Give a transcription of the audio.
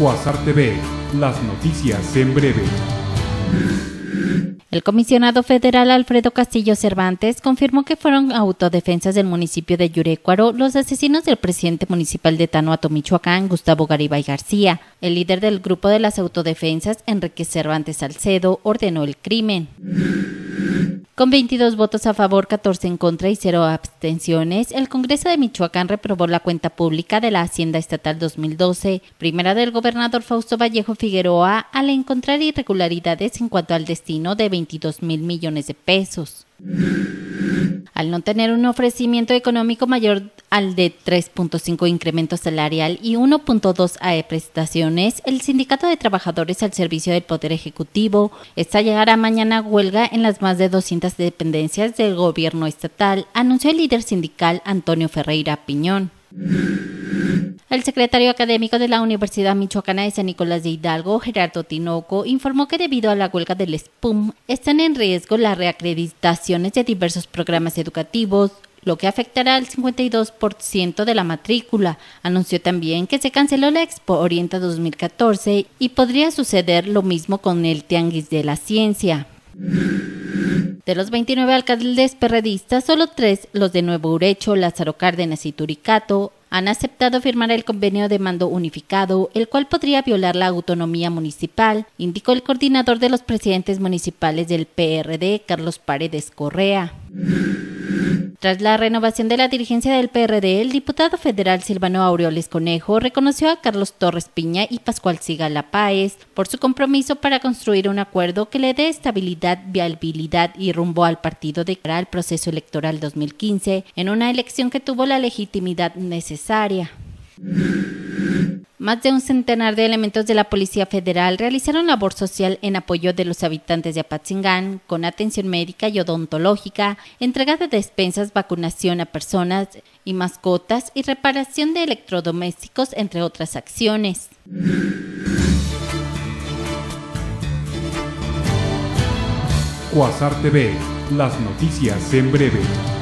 Cuasar TV, las noticias en breve. El comisionado federal Alfredo Castillo Cervantes confirmó que fueron autodefensas del municipio de Yurecuaro los asesinos del presidente municipal de Tanoato, Michoacán, Gustavo Garibay García. El líder del grupo de las autodefensas, Enrique Cervantes Salcedo, ordenó el crimen. Con 22 votos a favor, 14 en contra y 0 abstenciones, el Congreso de Michoacán reprobó la cuenta pública de la Hacienda Estatal 2012, primera del gobernador Fausto Vallejo Figueroa, al encontrar irregularidades en cuanto al destino de 22 mil millones de pesos al no tener un ofrecimiento económico mayor al de 3.5 incremento salarial y 1.2 a prestaciones, el Sindicato de Trabajadores al Servicio del Poder Ejecutivo está a mañana a huelga en las más de 200 dependencias del gobierno estatal, anunció el líder sindical Antonio Ferreira Piñón. El secretario académico de la Universidad Michoacana de San Nicolás de Hidalgo, Gerardo Tinoco, informó que debido a la huelga del SPUM están en riesgo las reacreditaciones de diversos programas educativos, lo que afectará al 52% de la matrícula. Anunció también que se canceló la Expo Orienta 2014 y podría suceder lo mismo con el Tianguis de la Ciencia. De los 29 alcaldes perredistas, solo tres, los de Nuevo Urecho, Lázaro Cárdenas y Turicato, han aceptado firmar el convenio de mando unificado, el cual podría violar la autonomía municipal, indicó el coordinador de los presidentes municipales del PRD, Carlos Paredes Correa. Tras la renovación de la dirigencia del PRD, el diputado federal Silvano Aureoles Conejo reconoció a Carlos Torres Piña y Pascual Sigala Páez por su compromiso para construir un acuerdo que le dé estabilidad, viabilidad y rumbo al partido de cara al proceso electoral 2015 en una elección que tuvo la legitimidad necesaria. Más de un centenar de elementos de la Policía Federal realizaron labor social en apoyo de los habitantes de Apatzingán, con atención médica y odontológica, entrega de despensas, vacunación a personas y mascotas y reparación de electrodomésticos, entre otras acciones. TV, las noticias en breve.